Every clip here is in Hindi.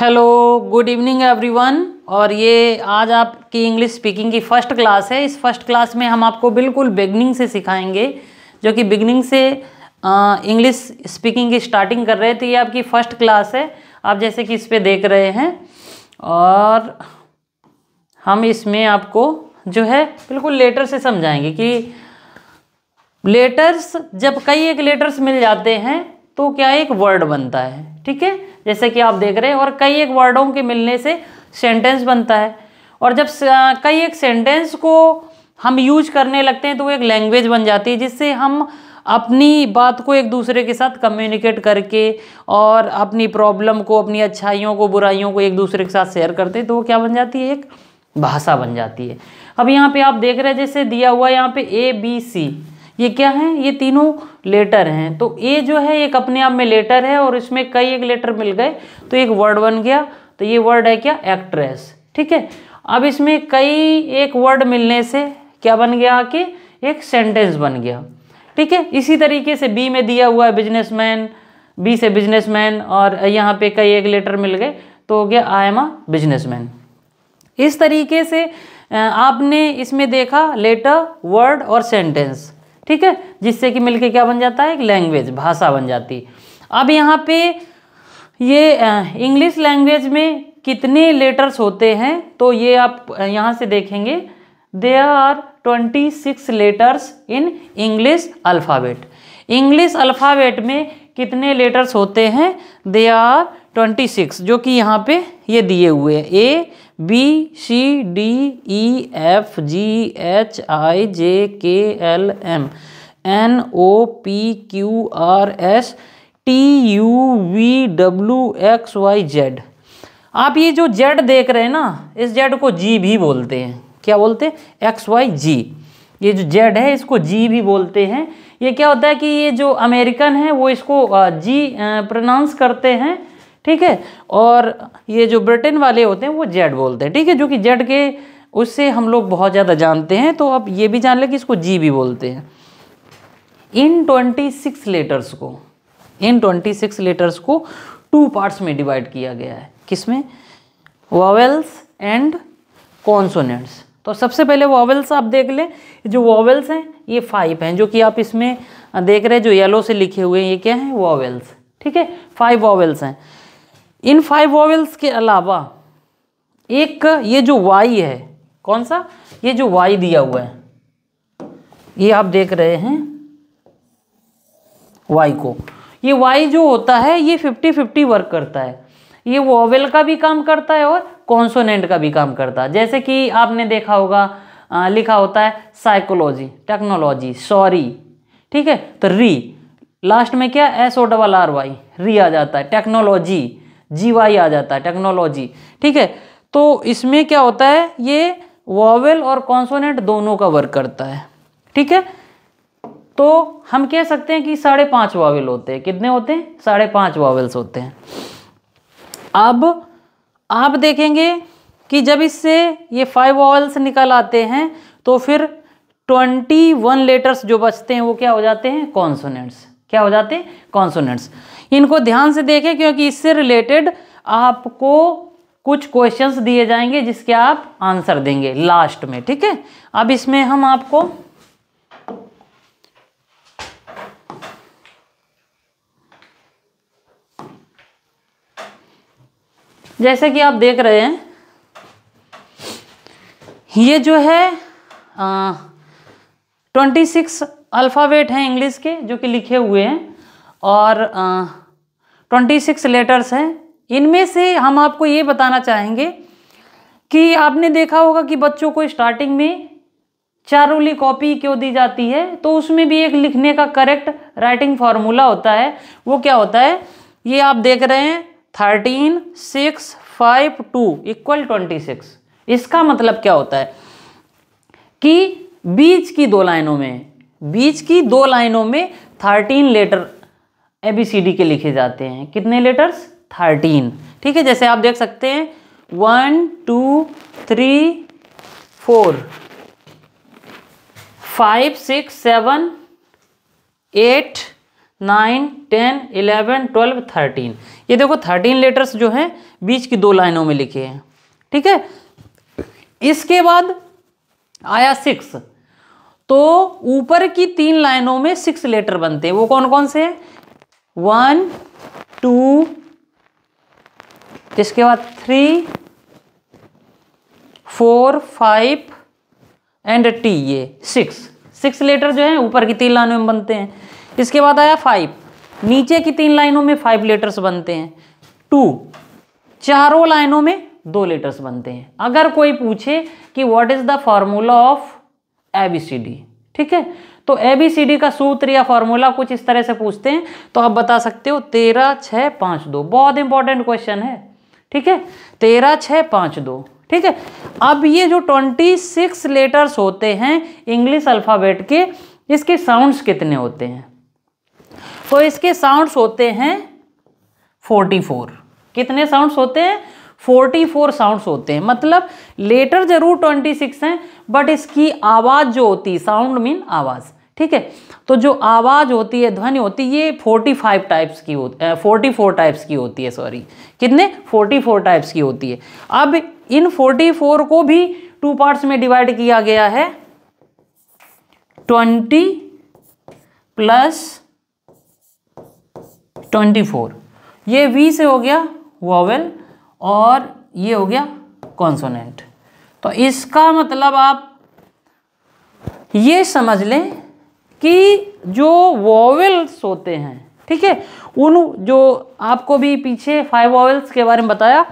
हेलो गुड इवनिंग एवरीवन और ये आज आपकी इंग्लिश स्पीकिंग की फ़र्स्ट क्लास है इस फर्स्ट क्लास में हम आपको बिल्कुल बिगनिंग से सिखाएंगे जो कि बिगनिंग से इंग्लिश स्पीकिंग की स्टार्टिंग कर रहे थे तो ये आपकी फ़र्स्ट क्लास है आप जैसे कि इस पर देख रहे हैं और हम इसमें आपको जो है बिल्कुल लेटर से समझाएँगे कि लेटर्स जब कई एक लेटर्स मिल जाते हैं तो क्या एक वर्ड बनता है ठीक है जैसे कि आप देख रहे हैं और कई एक वर्डों के मिलने से सेंटेंस बनता है और जब कई एक सेंटेंस को हम यूज करने लगते हैं तो वो एक लैंग्वेज बन जाती है जिससे हम अपनी बात को एक दूसरे के साथ कम्युनिकेट करके और अपनी प्रॉब्लम को अपनी अच्छाइयों को बुराइयों को एक दूसरे के साथ शेयर करते हैं तो वो क्या बन जाती है एक भाषा बन जाती है अब यहाँ पे आप देख रहे हैं जैसे दिया हुआ यहाँ पे ए बी सी ये क्या है ये तीनों लेटर हैं तो ए जो है एक अपने आप में लेटर है और इसमें कई एक लेटर मिल गए तो एक वर्ड बन गया तो ये वर्ड है क्या एक्ट्रेस ठीक है अब इसमें कई एक वर्ड मिलने से क्या बन गया आके एक सेंटेंस बन गया ठीक है इसी तरीके से बी में दिया हुआ है बिजनेसमैन बी से बिजनेसमैन और यहाँ पे कई एक लेटर मिल गए तो हो गया आई एम अ बिजनेसमैन इस तरीके से आपने इसमें देखा लेटर वर्ड और सेंटेंस ठीक है जिससे कि मिलके क्या बन जाता है एक लैंग्वेज भाषा बन जाती अब यहाँ पे ये इंग्लिश लैंग्वेज में कितने लेटर्स होते हैं तो ये आप यहाँ से देखेंगे they are twenty six letters in English alphabet English alphabet में कितने लेटर्स होते हैं दे आर ट्वेंटी सिक्स जो कि यहाँ पे ये दिए हुए हैं A B C D E F G H I J K L M N O P Q R S T U V W X Y Z आप ये जो जेड देख रहे हैं ना इस जेड को जी भी बोलते हैं क्या बोलते हैं एक्स वाई जी ये जो जेड है इसको जी भी बोलते हैं ये क्या होता है कि ये जो अमेरिकन है वो इसको जी प्रोनाउंस करते हैं ठीक है और ये जो ब्रिटेन वाले होते हैं वो जेड बोलते हैं ठीक है जो कि जेड के उससे हम लोग बहुत ज़्यादा जानते हैं तो अब ये भी जान लें कि इसको जी भी बोलते हैं इन ट्वेंटी सिक्स लेटर्स को इन ट्वेंटी सिक्स लेटर्स को टू पार्ट्स में डिवाइड किया गया है किसमें वॉवेल्स एंड कॉन्सोनेंट्स तो सबसे पहले वॉवेल्स आप देख लें जो वॉवेल्स हैं ये फाइव हैं जो कि आप इसमें देख रहे हैं जो येलो से लिखे हुए हैं ये क्या हैं वॉवेल्स ठीक है फाइव वॉवेल्स हैं इन फाइव वॉवल्स के अलावा एक ये जो वाई है कौन सा ये जो वाई दिया हुआ है ये आप देख रहे हैं वाई को ये वाई जो होता है ये फिफ्टी फिफ्टी वर्क करता है ये वोवेल का भी काम करता है और कॉन्सोनेंट का भी काम करता है जैसे कि आपने देखा होगा आ, लिखा होता है साइकोलॉजी टेक्नोलॉजी सॉरी ठीक है तो री लास्ट में क्या S O double R Y री आ जाता है टेक्नोलॉजी जीवाई आ जाता है टेक्नोलॉजी ठीक है तो इसमें क्या होता है ये वॉवेल और कॉन्सोनेंट दोनों का वर्क करता है ठीक है तो हम कह सकते हैं कि साढ़े पांच वावेल होते हैं कितने होते हैं साढ़े पांच वॉवेल्स होते हैं अब आप देखेंगे कि जब इससे ये फाइव वॉवेल्स निकल आते हैं तो फिर ट्वेंटी वन लेटर्स जो बचते हैं वो क्या हो जाते हैं कॉन्सोनेंट्स क्या हो जाते हैं कॉन्सोनेंट्स इनको ध्यान से देखें क्योंकि इससे रिलेटेड आपको कुछ क्वेश्चंस दिए जाएंगे जिसके आप आंसर देंगे लास्ट में ठीक है अब इसमें हम आपको जैसे कि आप देख रहे हैं ये जो है ट्वेंटी सिक्स अल्फ़ावेट हैं इंग्लिश के जो कि लिखे हुए हैं और आ, ट्वेंटी सिक्स लेटर्स हैं इनमें से हम आपको ये बताना चाहेंगे कि आपने देखा होगा कि बच्चों को स्टार्टिंग में चार उली कॉपी क्यों दी जाती है तो उसमें भी एक लिखने का करेक्ट राइटिंग फार्मूला होता है वो क्या होता है ये आप देख रहे हैं thirteen six five two equal twenty six इसका मतलब क्या होता है कि बीच की दो लाइनों में बीच की दो लाइनों में thirteen letter A B C D के लिखे जाते हैं कितने लेटर्स थर्टीन ठीक है जैसे आप देख सकते हैं one two three four five six seven eight nine ten eleven twelve thirteen ये देखो थर्टीन लेटर्स जो हैं बीच की दो लाइनों में लिखे हैं ठीक है इसके बाद आया सिक्स तो ऊपर की तीन लाइनों में सिक्स लेटर बनते हैं वो कौन कौन से हैं वन टू इसके बाद three four five and T ये सिक्स सिक्स लेटर जो है ऊपर की तीन लाइनों में बनते हैं इसके बाद आया फाइव नीचे की तीन लाइनों में फाइव लेटर्स बनते हैं टू चारों लाइनों में दो लेटर्स बनते हैं अगर कोई पूछे कि what is the formula of ABCD ठीक है तो ए बी सी डी का सूत्र या फॉर्मूला कुछ इस तरह से पूछते हैं तो आप बता सकते हो तेरह छः पाँच दो बहुत इंपॉर्टेंट क्वेश्चन है ठीक है तेरह छः पाँच दो ठीक है अब ये जो ट्वेंटी सिक्स लेटर्स होते हैं इंग्लिश अल्फ़ाबेट के इसके साउंड्स कितने होते हैं तो इसके साउंड्स होते हैं फोर्टी फोर कितने साउंड्स होते हैं फोर्टी फोर साउंड्स होते हैं मतलब लेटर ज़रूर ट्वेंटी सिक्स हैं बट इसकी आवाज़ जो होती साउंड मीन आवाज़ ठीक है तो जो आवाज़ होती है ध्वनि होती है ये 45 टाइप्स की होती है फोर्टी टाइप्स की होती है सॉरी कितने 44 टाइप्स की होती है अब इन 44 को भी टू पार्ट्स में डिवाइड किया गया है 20 प्लस 24 ये वी से हो गया वोवेल और ये हो गया कॉन्सोनेंट तो इसका मतलब आप ये समझ लें कि जो वॉवल्स होते हैं ठीक है उन जो आपको भी पीछे फाइव वॉवल्स के बारे में बताया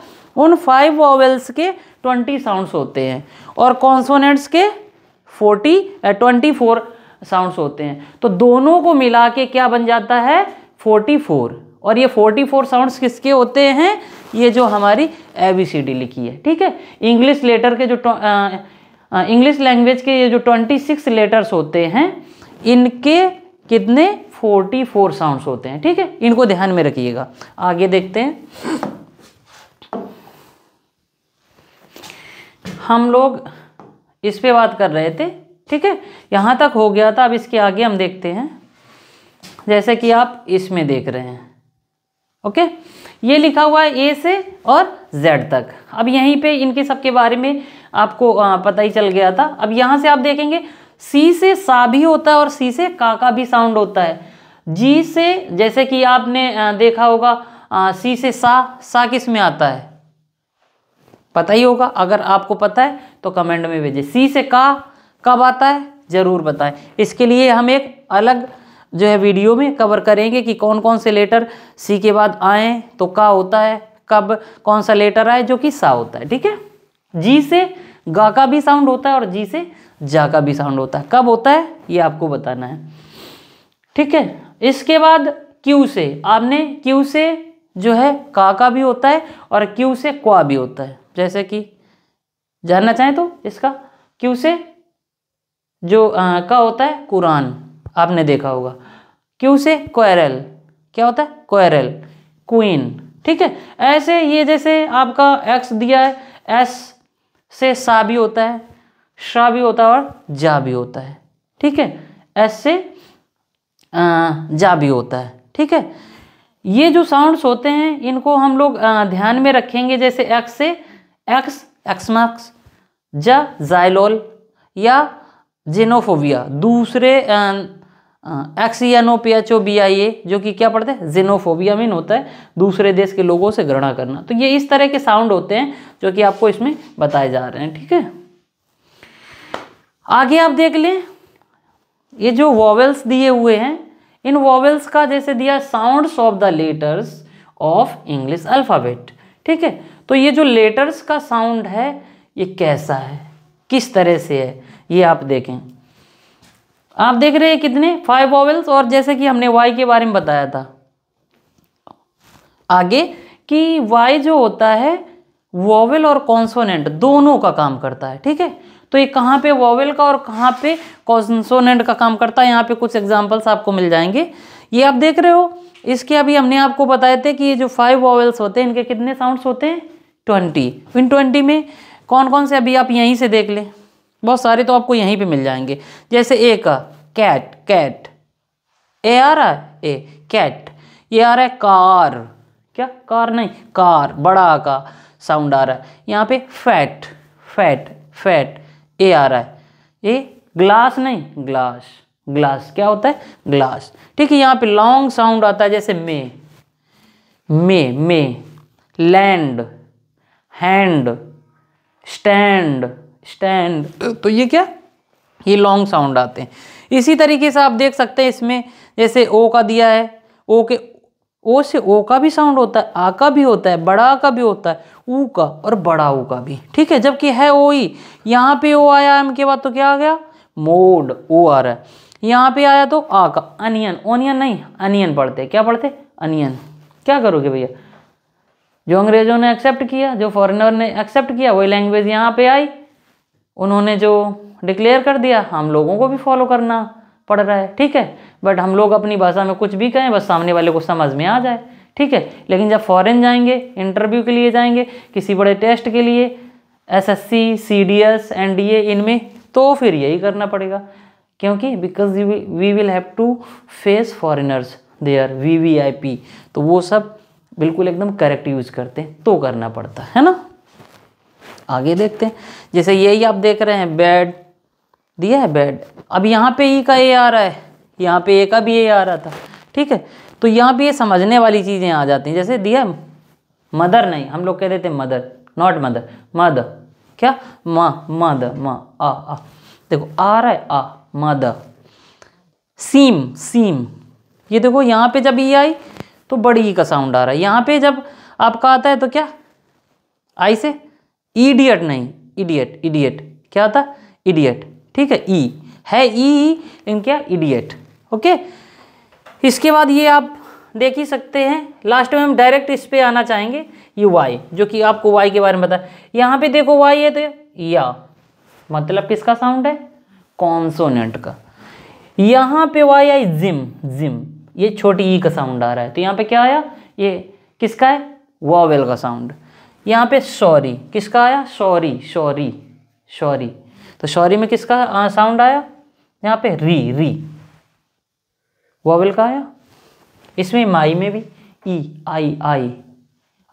उन फाइव वॉवल्स के ट्वेंटी साउंड्स होते हैं और कॉन्सोनेंट्स के फोर्टी ट्वेंटी फोर साउंड्स होते हैं तो दोनों को मिला के क्या बन जाता है फोर्टी फोर और ये फोर्टी फोर साउंड्स किसके होते हैं ये जो हमारी ए बी सी डी लिखी है ठीक है इंग्लिश लेटर के जो इंग्लिश लैंग्वेज के ये जो ट्वेंटी सिक्स लेटर्स होते हैं इनके कितने 44 साउंड्स होते हैं ठीक है इनको ध्यान में रखिएगा आगे देखते हैं हम लोग इस पे बात कर रहे थे ठीक है यहां तक हो गया था अब इसके आगे हम देखते हैं जैसे कि आप इसमें देख रहे हैं ओके ये लिखा हुआ है ए से और जेड तक अब यहीं पे इनके सबके बारे में आपको पता ही चल गया था अब यहां से आप देखेंगे सी से सा भी होता है और सी से का का भी साउंड होता है जी से जैसे कि आपने देखा होगा आ, सी से सा सा किस में आता है पता ही होगा अगर आपको पता है तो कमेंट में भेजें सी से का कब आता है ज़रूर बताएं इसके लिए हम एक अलग जो है वीडियो में कवर करेंगे कि कौन कौन से लेटर सी के बाद आए तो का होता है कब कौन सा लेटर आए जो कि सा होता है ठीक है जी से गा का भी साउंड होता है और जी से जा का भी साउंड होता है कब होता है ये आपको बताना है ठीक है इसके बाद क्यू से आपने क्यू से जो है का का भी होता है और क्यू से क्वा भी होता है जैसे कि जानना चाहें तो इसका क्यू से जो आ, का होता है कुरान आपने देखा होगा क्यू से क्वेरल क्या होता है क्वेरल क्वीन ठीक है ऐसे ये जैसे आपका एक्स दिया है एस से सा भी होता है श्रा भी होता है और जा भी होता है ठीक है एस से जा भी होता है ठीक है ये जो साउंड्स होते हैं इनको हम लोग ध्यान में रखेंगे जैसे एक्स से एक्स एक्स मार्क्स जा जाइलोल या जेनोफोबिया दूसरे एक्स या no P H O B I A जो कि क्या पढ़ते हैं जेनोफोबिया मीन होता है दूसरे देश के लोगों से घृणा करना तो ये इस तरह के साउंड होते हैं जो कि आपको इसमें बताए जा रहे हैं ठीक है आगे आप देख लें ये जो वॉवेल्स दिए हुए हैं इन वॉवेल्स का जैसे दिया sounds of the letters of English alphabet ठीक है तो ये जो लेटर्स का साउंड है ये कैसा है किस तरह से है ये आप देखें आप देख रहे हैं कितने फाइव वॉवेल्स और जैसे कि हमने वाई के बारे में बताया था आगे कि वाई जो होता है वॉवेल और कॉन्सोनेंट दोनों का काम करता है ठीक है तो ये कहाँ पे वॉवेल का और कहाँ पे कॉन्सोनेंट का काम करता है यहाँ पे कुछ एग्जाम्पल्स आपको मिल जाएंगे ये आप देख रहे हो इसके अभी हमने आपको बताए थे कि ये जो फाइव वॉवेल्स होते हैं इनके कितने साउंड्स होते हैं ट्वेंटी इन ट्वेंटी में कौन कौन से अभी आप यहीं से देख लें बहुत सारे तो आपको यहीं पर मिल जाएंगे जैसे ए का कैट कैट ए आ रहा है ए कैट ये आ रहा है कार क्या कार नहीं कार बड़ा का साउंड आ रहा है यहाँ पे फैट फैट फैट ए आ रहा है ए ग्लास नहीं ग्लास ग्लास क्या होता है ग्लास ठीक है यहाँ पे लॉन्ग साउंड आता है जैसे may may may land hand stand stand तो ये क्या ये लॉन्ग साउंड आते हैं इसी तरीके से आप देख सकते हैं इसमें जैसे ओ का दिया है ओ के ओ से ओ का भी साउंड होता है आ का भी होता है बड़ा का भी होता है ऊ का और बड़ा ऊ का भी ठीक है जबकि है ओ ही यहाँ पे ओ आया एम के बाद तो क्या आ गया मोड ओ आ रहा है यहाँ पे आया तो आ का अनियन ओनियन नहीं अनियन पढ़ते क्या पढ़ते अनियन क्या करोगे भैया जो अंग्रेजों ने एक्सेप्ट किया जो फॉरेनर ने एक्सेप्ट किया वही लैंग्वेज यहाँ पे आई उन्होंने जो डिक्लेयर कर दिया हम लोगों को भी फॉलो करना पढ़ रहा है ठीक है बट हम लोग अपनी भाषा में कुछ भी कहें बस सामने वाले को समझ में आ जाए ठीक है लेकिन जब फॉरेन जाएंगे इंटरव्यू के लिए जाएंगे किसी बड़े टेस्ट के लिए एसएससी, सीडीएस, एनडीए इनमें तो फिर यही करना पड़ेगा क्योंकि because we will have to face foreigners there we V V I P वो सब बिल्कुल एकदम करेक्ट यूज करते हैं तो करना पड़ता है ना आगे देखते हैं जैसे यही आप देख रहे हैं बेड दिया है बेड अब यहाँ पे ई e का ए आ रहा है यहाँ पे ए का भी ए आ रहा था ठीक है तो यहाँ पे ये समझने वाली चीज़ें आ जाती हैं जैसे दिया मदर नहीं हम लोग कह देते मदर नॉट मदर मद क्या माँ मद माँ आ आ देखो आ रहा है आ मद सीम सीम ये देखो यहाँ पे जब ई e आई तो बड़ी ई e का साउंड आ रहा है यहाँ पे जब आपका आता है तो क्या आई से इडियट नहीं इडियट इडियट क्या आता इडियट ठीक है ई e. है ई e, इन क्या इडियट ओके इसके बाद ये आप देख ही सकते हैं लास्ट में हम डायरेक्ट इस पर आना चाहेंगे ये वाई जो कि आपको वाई के बारे में बता यहाँ पे देखो वाई है तो या मतलब किसका साउंड है कॉन्सोनेंट का यहाँ पे वाई आई जिम जिम ये छोटी ई e का साउंड आ रहा है तो यहाँ पे क्या आया ये किसका है वावेल का साउंड यहाँ पे सॉरी किसका आया सॉरी सॉरी सॉरी तो शौरी में किसका साउंड आया यहाँ पे री री वॉवल का आया इसमें माई में भी ई आई आई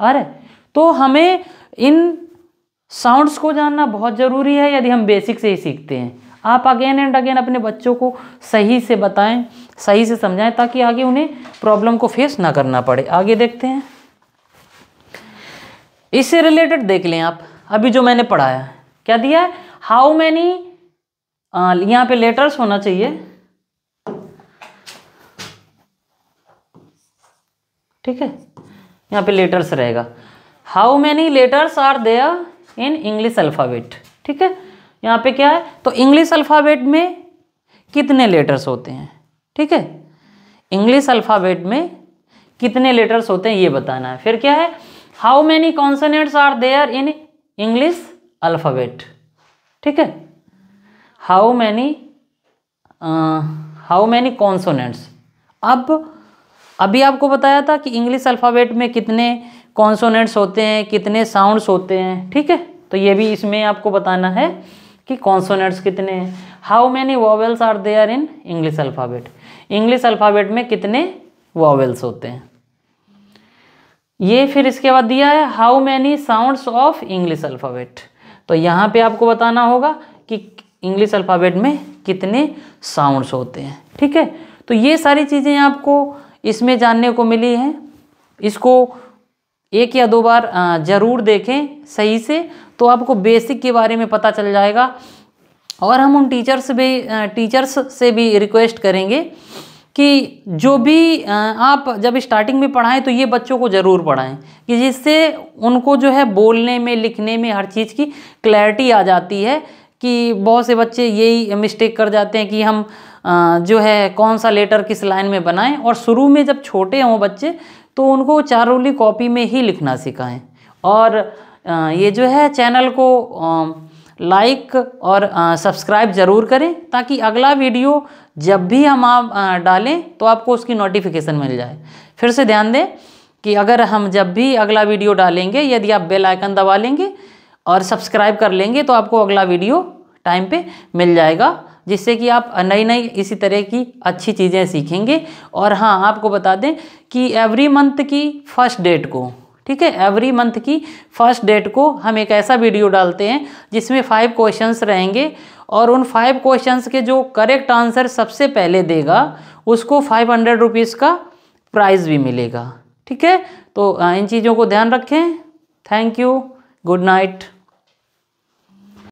अरे तो हमें इन साउंड्स को जानना बहुत ज़रूरी है यदि हम बेसिक से ही सीखते हैं आप अगेन एंड अगेन अपने बच्चों को सही से बताएं सही से समझाएं ताकि आगे उन्हें प्रॉब्लम को फेस ना करना पड़े आगे देखते हैं इससे रिलेटेड देख लें आप अभी जो मैंने पढ़ाया क्या दिया है हाउ मैनी यहां पे लेटर्स होना चाहिए ठीक है यहाँ पे लेटर्स रहेगा how many letters are there in English alphabet ठीक है यहाँ पे क्या है तो इंग्लिश अल्फ़ाबेट में कितने लेटर्स होते हैं ठीक है इंग्लिश अल्फ़ाबेट में कितने लेटर्स होते हैं ये बताना है फिर क्या है how many consonants are there in English alphabet ठीक है how many how many consonants अब अभी आपको बताया था कि इंग्लिश अल्फ़ाबेट में कितने कॉन्सोनेंट्स होते हैं कितने साउंड्स होते हैं ठीक है तो ये भी इसमें आपको बताना है कि कॉन्सोनेंट्स कितने हैं how many vowels are they are in English alphabet English alphabet में कितने वॉवेल्स होते हैं ये फिर इसके बाद दिया है how many sounds of English alphabet तो यहाँ पे आपको बताना होगा कि इंग्लिश अल्फ़ाबेट में कितने साउंड्स होते हैं ठीक है तो ये सारी चीज़ें आपको इसमें जानने को मिली हैं इसको एक या दो बार ज़रूर देखें सही से तो आपको बेसिक के बारे में पता चल जाएगा और हम उन टीचर्स भी टीचर्स से भी रिक्वेस्ट करेंगे कि जो भी आप जब स्टार्टिंग में पढ़ाएं तो ये बच्चों को ज़रूर पढ़ाएं कि जिससे उनको जो है बोलने में लिखने में हर चीज़ की क्लैरिटी आ जाती है कि बहुत से बच्चे यही मिस्टेक कर जाते हैं कि हम जो है कौन सा लेटर किस लाइन में बनाएं और शुरू में जब छोटे हों बच्चे तो उनको चारोली कॉपी में ही लिखना सिखाएँ और ये जो है चैनल को लाइक और सब्सक्राइब ज़रूर करें ताकि अगला वीडियो जब भी हम आप डालें तो आपको उसकी नोटिफिकेशन मिल जाए फिर से ध्यान दें कि अगर हम जब भी अगला वीडियो डालेंगे यदि आप बेल आइकन दबा लेंगे और सब्सक्राइब कर लेंगे तो आपको अगला वीडियो टाइम पे मिल जाएगा जिससे कि आप नई नई इसी तरह की अच्छी चीज़ें सीखेंगे और हाँ आपको बता दें कि एवरी मंथ की फर्स्ट डेट को ठीक है एवरी मंथ की फर्स्ट डेट को हम एक ऐसा वीडियो डालते हैं जिसमें फाइव क्वेश्चंस रहेंगे और उन फाइव क्वेश्चंस के जो करेक्ट आंसर सबसे पहले देगा उसको फाइव हंड्रेड रुपीज़ का प्राइज़ भी मिलेगा ठीक है तो इन चीज़ों को ध्यान रखें थैंक यू गुड नाइट